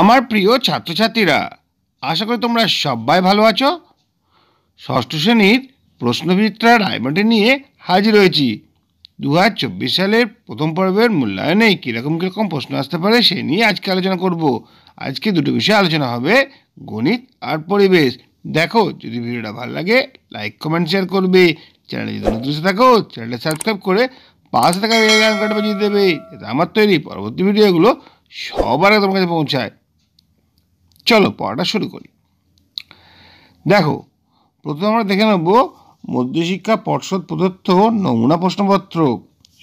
আমার প্রিয় ছাত্রছাত্রীরা আশা করি তোমরা সবাই ভালো আছো ষষ্ঠ শ্রেণীর প্রশ্নবিত্রা রায়মন্ডে নিয়ে হাজির হয়েছি দু সালের প্রথম পর্বের মূল্যায়নে কীরকম কীরকম প্রশ্ন আসতে পারে সে নিয়ে আজকে আলোচনা করব আজকে দুটো বিষয়ে আলোচনা হবে গণিত আর পরিবেশ দেখো যদি ভিডিওটা ভালো লাগে লাইক কমেন্ট শেয়ার করবে চ্যানেলে যদি নতুন থাকো চ্যানেলটা সাবস্ক্রাইব করে পাশে থাকা বাজিয়ে দেবে আমার তৈরি পরবর্তী ভিডিওগুলো সবার আগে তোমার কাছে পৌঁছায় চলো পড়াটা শুরু করি দেখো প্রথমে আমরা দেখে নেব মধ্যশিক্ষা পর্ষদ প্রদত্ত নমুনা প্রশ্নপত্র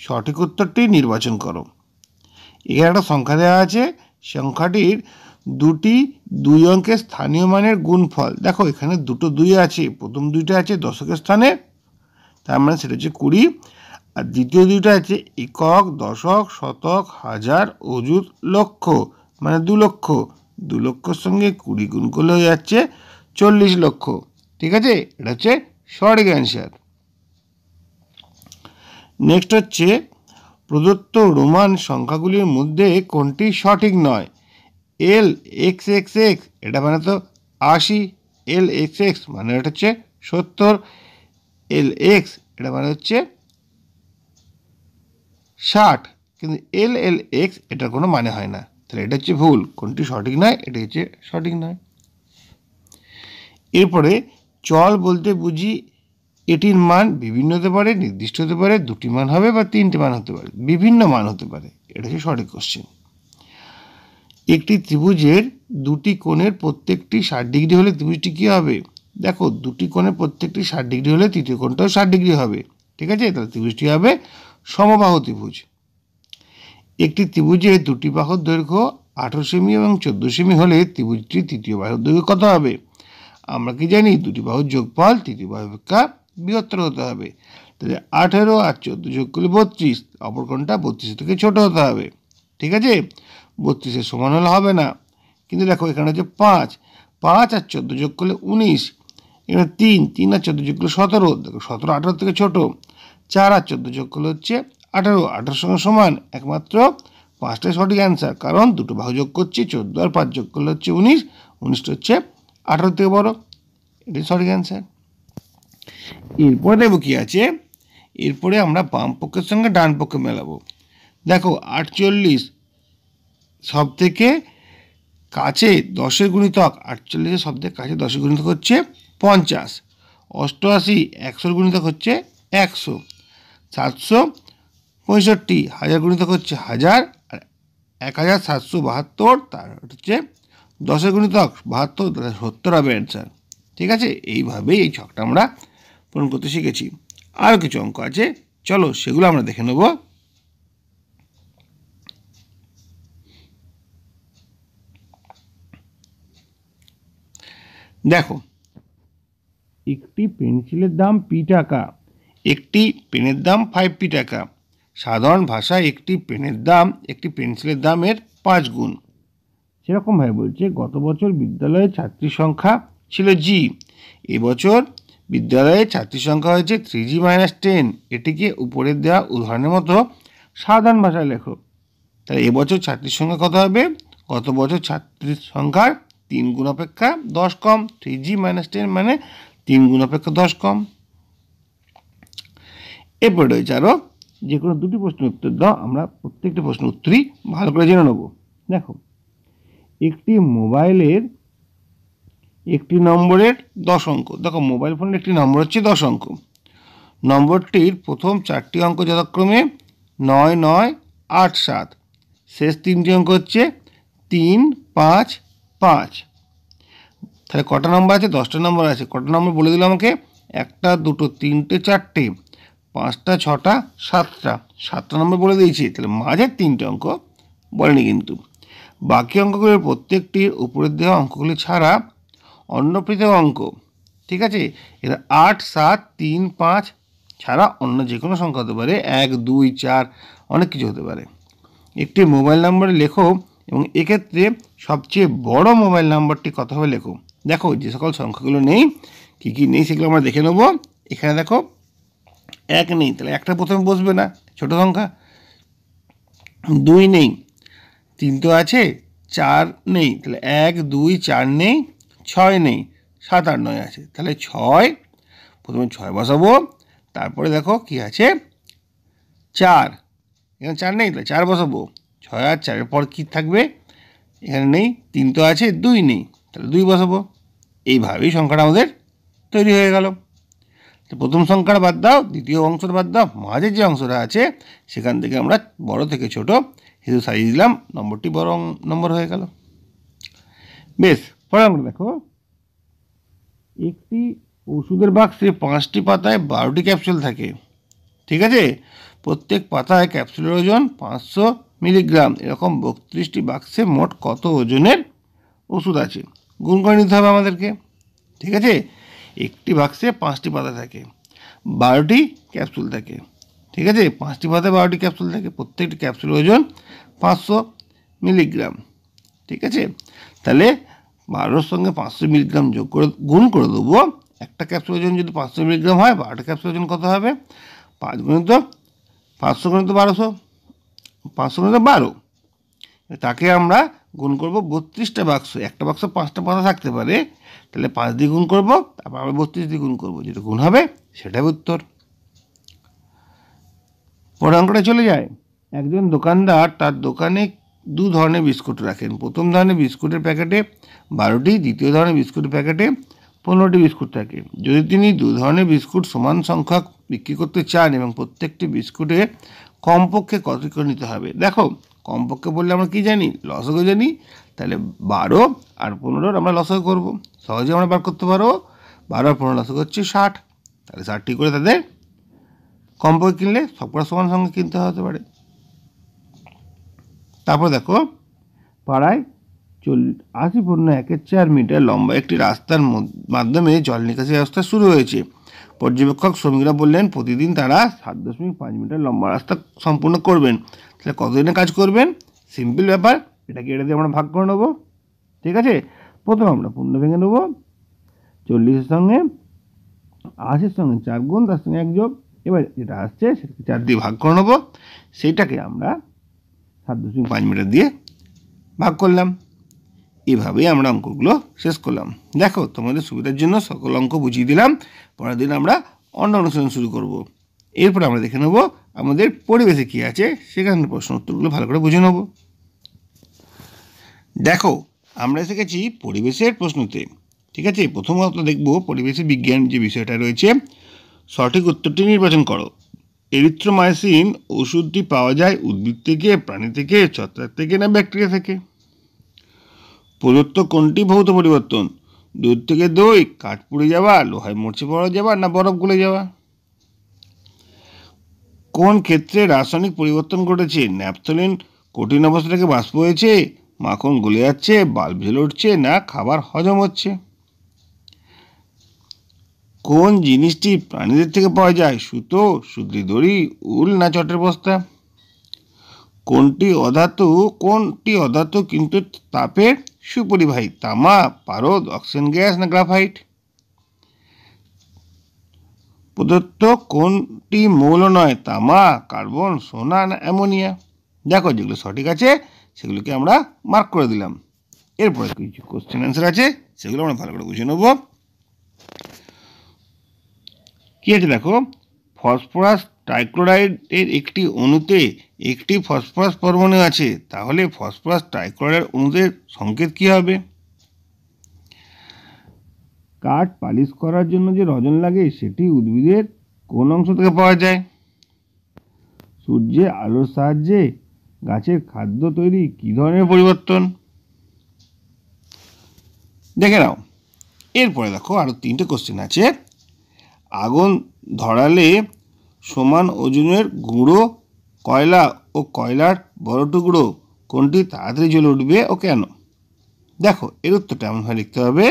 সঠিক উত্তরটি নির্বাচন করো এখানে একটা সংখ্যা দেওয়া আছে সংখ্যাটির দুটি দুই অঙ্কের স্থানীয় মানের গুণফল দেখো এখানে দুটো দুই আছে প্রথম দুইটা আছে দশকের স্থানে তার মানে সেটা হচ্ছে কুড়ি আর দ্বিতীয় দুইটা আছে একক দশক শতক হাজার অযুত লক্ষ মানে দু লক্ষ দু লক্ষর সঙ্গে কুড়ি গুণ করলে হয়ে যাচ্ছে চল্লিশ লক্ষ ঠিক আছে এটা হচ্ছে সঠিক অ্যান্সার নেক্সট হচ্ছে প্রদত্ত রোমান সংখ্যাগুলির মধ্যে কোনটি সঠিক নয় এল এক্স এক্স এক্স এটা মানে তো আশি এল এক্স এক্স মানে এটা হচ্ছে সত্তর এল এক্স এটা মানে হচ্ছে ষাট কিন্তু এল এল এক্স এটার কোনো মানে হয় না তাহলে এটা হচ্ছে ভুল কোনটি সঠিক নয় এটা হচ্ছে সঠিক নয় এরপরে চল বলতে বুঝি এটির মান বিভিন্ন হতে পারে নির্দিষ্ট হতে পারে দুটি মান হবে বা তিনটি মান হতে পারে বিভিন্ন মান হতে পারে এটা হচ্ছে সঠিক কোশ্চেন একটি ত্রিভুজের দুটি কোণের প্রত্যেকটি ষাট ডিগ্রি হলে ত্রিভুজটি কী হবে দেখো দুটি কোণের প্রত্যেকটি ষাট ডিগ্রি হলে তৃতীয় কোণটাও ষাট ডিগ্রি হবে ঠিক আছে তাহলে ত্রিভুজটি হবে সমবাহ ত্রিভুজ একটি ত্রিভুজে দুটি বাহুর দৈর্ঘ্য আঠেরো সেমি এবং চোদ্দো সেমি হলে ত্রিভুজটি তৃতীয় বাহুর দৈর্ঘ্য কত হবে আমরা কি জানি দুটি বাহুর যোগফল তৃতীয় বাহু অপেক্ষা বৃহত্তর হতে হবে তাহলে আঠেরো আর চোদ্দো যোগ করলে বত্রিশ অপর কোনটা বত্রিশ থেকে ছোট হতে হবে ঠিক আছে বত্রিশের সমান হলে হবে না কিন্তু দেখো এখানে হচ্ছে পাঁচ পাঁচ আর চোদ্দো যোগ করলে উনিশ এখানে তিন তিন আর চোদ্দো যোগ করলে সতেরো দেখো সতেরো আঠেরো থেকে ছোটো চার আর চোদ্দো যোগ করলে হচ্ছে আঠারো আঠারো সঙ্গে সমান একমাত্র পাঁচটাই সঠিক অ্যান্সার কারণ দুটো ভাগ যোগ করছি চোদ্দো আর পাঁচ যোগ করলে হচ্ছে উনিশ উনিশটা হচ্ছে আঠারো থেকে বড় এটাই সঠিক অ্যান্সার এরপরে দেখবো কী আছে এরপরে আমরা বাম পক্ষের সঙ্গে ডান পক্ষে মেলাবো দেখো আটচল্লিশ সব থেকে কাছে দশের গুণিতক আটচল্লিশের সব থেকে কাছে দশের গুণিতক হচ্ছে পঞ্চাশ অষ্টআশি একশোর গুণিতক হচ্ছে একশো সাতশো পঁয়ষট্টি হাজার গুণিতক হচ্ছে হাজার আর এক হাজার সাতশো বাহাত্তর তার হচ্ছে দশের গুণিতক বাহাত্তর সত্তর হবে অ্যান্সার ঠিক আছে এইভাবেই এই ছকটা আমরা পূরণ করতে শিখেছি আর কিছু অঙ্ক আছে চলো সেগুলো আমরা দেখে নেব দেখো একটি পেন্সিলের দাম পি টাকা একটি পেনের দাম ফাইভ পি টাকা সাধারণ ভাষায় একটি পেনের দাম একটি পেন্সিলের দামের পাঁচ গুণ সেরকমভাবে বলছে গত বছর বিদ্যালয়ে ছাত্রী সংখ্যা ছিল জি এবছর বিদ্যালয়ে ছাত্রী সংখ্যা হয়েছে থ্রি জি মাইনাস টেন এটিকে উপরের দেওয়া উদাহরণের মতো সাধারণ ভাষায় লেখো তাহলে এবছর ছাত্রীর সংখ্যা কত হবে গত বছর ছাত্রীর সংখ্যার তিন গুণ অপেক্ষা দশ কম থ্রি জি মাইনাস টেন মানে তিন গুণ অপেক্ষা দশ কম এরপরে রয়েছে আরও যে কোনো দুটি প্রশ্নের উত্তর দাও আমরা প্রত্যেকটা প্রশ্নের উত্তরই ভালো করে জেনে নেব দেখো একটি মোবাইলের একটি নম্বরের দশ অঙ্ক দেখো মোবাইল ফোনের একটি নম্বর হচ্ছে দশ অঙ্ক নম্বরটির প্রথম চারটি অঙ্ক যথাক্রমে নয় নয় আট সাত শেষ তিনটি অঙ্ক হচ্ছে তিন পাঁচ পাঁচ তাহলে কটা নম্বর আছে দশটা নম্বর আছে কটা নম্বর বলে দিল আমাকে একটা দুটো তিনটে চারটে পাঁচটা ছটা সাতটা সাতটা নম্বর বলে দিয়েছি তাহলে মাঝের তিনটে অঙ্ক বলেনি কিন্তু বাকি অঙ্কগুলির প্রত্যেকটি উপরের দেওয়া অঙ্কগুলি ছাড়া অন্য পৃথক অঙ্ক ঠিক আছে এরা আট সাত তিন পাঁচ ছাড়া অন্য যে কোনো সংখ্যা হতে পারে এক দুই চার অনেক কিছু হতে পারে একটি মোবাইল নাম্বারে লেখো এবং এক্ষেত্রে সবচেয়ে বড় মোবাইল নাম্বারটি কথা হবে লেখো দেখো যে সকল সংখ্যাগুলো নেই কী কী নেই সেগুলো আমরা দেখে নেবো এখানে দেখো এক নেই তাহলে একটা প্রথমে বসবে না ছোট সংখ্যা দুই নেই তিন তো আছে চার নেই তাহলে এক দুই চার নেই ছয় নেই সাত আর নয় আছে তাহলে ছয় প্রথমে ছয় বসাবো তারপরে দেখো কি আছে চার এখানে চার নেই তাহলে চার বসাবো ছয় আর চারের পর কি থাকবে এখানে নেই তিন তো আছে দুই নেই তাহলে দুই বসাবো এইভাবেই সংখ্যাটা আমাদের তৈরি হয়ে গেল তো প্রথম সংখ্যার বাদ দাও দ্বিতীয় অংশের বাদ দাও মাঝে যে অংশটা আছে সেখান থেকে আমরা বড় থেকে ছোট হিসু সাজিয়ে দিলাম নম্বরটি বড় নম্বর হয়ে গেল বেশ পরে আমরা দেখো একটি ওষুধের বাক্সে পাঁচটি পাতায় বারোটি ক্যাপসুল থাকে ঠিক আছে প্রত্যেক পাতায় ক্যাপসুলের ওজন পাঁচশো মিলিগ্রাম এরকম বত্রিশটি বাক্সে মোট কত ওজনের ওষুধ আছে গুণ করে নিতে হবে আমাদেরকে ঠিক আছে একটি বাক্সে পাঁচটি পাতা থাকে বারোটি ক্যাপসুল থাকে ঠিক আছে পাঁচটি পাতায় বারোটি ক্যাপসুল থাকে প্রত্যেকটি ক্যাপসুল ওজন পাঁচশো মিলিগ্রাম ঠিক আছে তাহলে বারোর সঙ্গে পাঁচশো মিলিগ্রাম যোগ করে গুণ করে দেবো একটা ক্যাপসুল ওজন যদি পাঁচশো মিলিগ্রাম হয় বারোটা ক্যাপসুল ওজন কত হবে পাঁচ গুণিত পাঁচশো গুণিত বারোশো পাঁচশো গুণিত বারো তাকে আমরা গুণ করব বত্রিশটা বাক্স একটা বাক্স পাঁচটা পাতা থাকতে পারে তাহলে পাঁচ দিয়ে গুণ করবো তারপর আমরা বত্রিশ দিয়ে গুণ করবো যেটা গুণ হবে সেটাই উত্তর পরে অঙ্কটা চলে যায় একজন দোকানদার তার দোকানে দু ধরনের বিস্কুট রাখেন প্রথম ধরনের বিস্কুটের প্যাকেটে বারোটি দ্বিতীয় ধরনের বিস্কুটের প্যাকেটে পনেরোটি বিস্কুট থাকে যদি তিনি দু ধরনের বিস্কুট সমান সংখ্যক বিক্রি করতে চান এবং প্রত্যেকটি বিস্কুটে কমপক্ষে কত করে নিতে হবে দেখো কমপক্ষে বললে আমরা কি জানি লসগো জানি তাহলে বারো আর পনেরোর আমরা লসগো করব সহজে আমরা বার করতে পারবো বারো আর পনেরো লসক হচ্ছে ষাট তাহলে ষাটটি করে তাদের কমপক্ষে কিনলে সবকটা সমান সঙ্গে কিনতে হতে পারে তারপর দেখো পাড়ায় চল আশি পূর্ণ একের চার মিটার লম্বা একটি রাস্তার মাধ্যমে জল নিকাশি ব্যবস্থা শুরু হয়েছে পর্যবেক্ষক শ্রমিকরা বললেন প্রতিদিন তারা সাত দশমিক পাঁচ মিটার লম্বা রাস্তা সম্পূর্ণ করবেন তাহলে কতদিনে কাজ করবেন সিম্পল ব্যাপার এটাকে এটা দিয়ে আমরা ভাগ করে নেবো ঠিক আছে প্রথম আমরা পূর্ণ ভেঙে নেবো চল্লিশের সঙ্গে আশির সঙ্গে চার গুণ তার সঙ্গে এক এবার যেটা আসছে সেটাকে চার দিয়ে ভাগ করে নেবো সেইটাকে আমরা সাত দশমিক পাঁচ মিটার দিয়ে ভাগ করলাম এইভাবেই আমরা অঙ্কগুলো শেষ করলাম দেখো তোমাদের সুবিধার জন্য সকল অঙ্ক বুঝিয়ে দিলাম পরের দিন আমরা অন্য অনুশীলন শুরু করব। এরপর আমরা দেখে নেব আমাদের পরিবেশে কী আছে সেখানে প্রশ্ন উত্তরগুলো ভালো করে বুঝে নেব দেখো আমরা গেছি পরিবেশের প্রশ্নতে ঠিক আছে প্রথমত দেখবো পরিবেশে বিজ্ঞান যে বিষয়টা রয়েছে সঠিক উত্তরটি নির্বাচন করো এরিথ্রোমাইসিন ওষুধটি পাওয়া যায় উদ্ভিদ থেকে প্রাণী থেকে ছত্রাক থেকে না ব্যাকটেরিয়া থেকে প্রদত্ত কোনটি ভৌত পরিবর্তন দুধ থেকে দই কাঠ পুড়ে যাওয়া লোহায় মরচে পড়ে যাওয়া না বরফ গলে যাওয়া কোন ক্ষেত্রে রাসায়নিক পরিবর্তন ঘটেছে ন্যাপথলিন কঠিন অবস্থা থেকে বাষ্প হয়েছে মাখন গলে যাচ্ছে বাল্ব ভেল উঠছে না খাবার হজম হচ্ছে কোন জিনিসটি প্রাণীদের থেকে পাওয়া যায় সুতো সুতলি দড়ি উল না চটের বস্তা কোনটি অধাতু কোনটি অধাতু কিন্তু তাপের সুপরিবাহী তামা পারদ অক্সিজেন গ্যাস না গ্রাফাইট প্রদত্ত কোনটি মৌল নয় তামা কার্বন সোনা না অ্যামোনিয়া দেখো যেগুলো সঠিক আছে সেগুলোকে আমরা মার্ক করে দিলাম এরপরে কিছু কোশ্চেন অ্যান্সার আছে সেগুলো আমরা ভালো করে বুঝে নেব কী আছে দেখো ফসফরাস টাইক্লোরাইডের একটি অণুতে একটি ফসফরাস পরমাণু আছে তাহলে ফসফরাস ট্রাইক্লোরাইড অণুদের সংকেত কী হবে কাঠ পালিশ করার জন্য যে রজন লাগে সেটি উদ্ভিদের কোন অংশ থেকে পাওয়া যায় সূর্যে আলোর সাহায্যে গাছের খাদ্য তৈরি কী ধরনের পরিবর্তন দেখে নাও এরপরে দেখো আরও তিনটে কোশ্চেন আছে আগুন ধরালে সমান ওজনের গুঁড়ো কয়লা ও কয়লার বড় টুকরো কোনটি তাড়াতাড়ি জ্বলে উঠবে ও কেন দেখো এর উত্তরটা এমনভাবে লিখতে হবে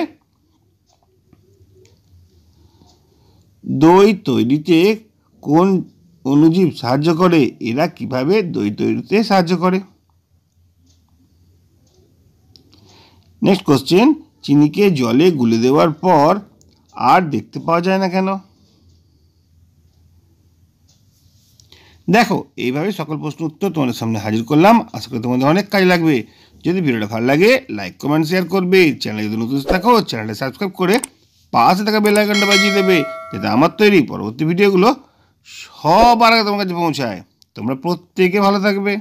দই তৈরিতে কোন অনুজীব সাহায্য করে এরা কিভাবে দই তৈরিতে সাহায্য করে নেক্সট কোশ্চেন চিনিকে জলে গুলে দেওয়ার পর আর দেখতে পাওয়া যায় না কেন দেখো এইভাবে সকল প্রশ্ন উত্তর তোমাদের সামনে হাজির করলাম আশা করি তোমাদের অনেক কাজ লাগবে যদি ভিডিওটা ভালো লাগে লাইক কমেন্ট শেয়ার করবে চ্যানেলে যদি নতুন থাকো চ্যানেলটা সাবস্ক্রাইব করে পাশে থাকা বেলাইকনটা বাজিয়ে দেবে যাতে আমার তৈরি পরবর্তী ভিডিওগুলো সবার আগে তোমার কাছে পৌঁছায় তোমরা প্রত্যেকে ভালো থাকবে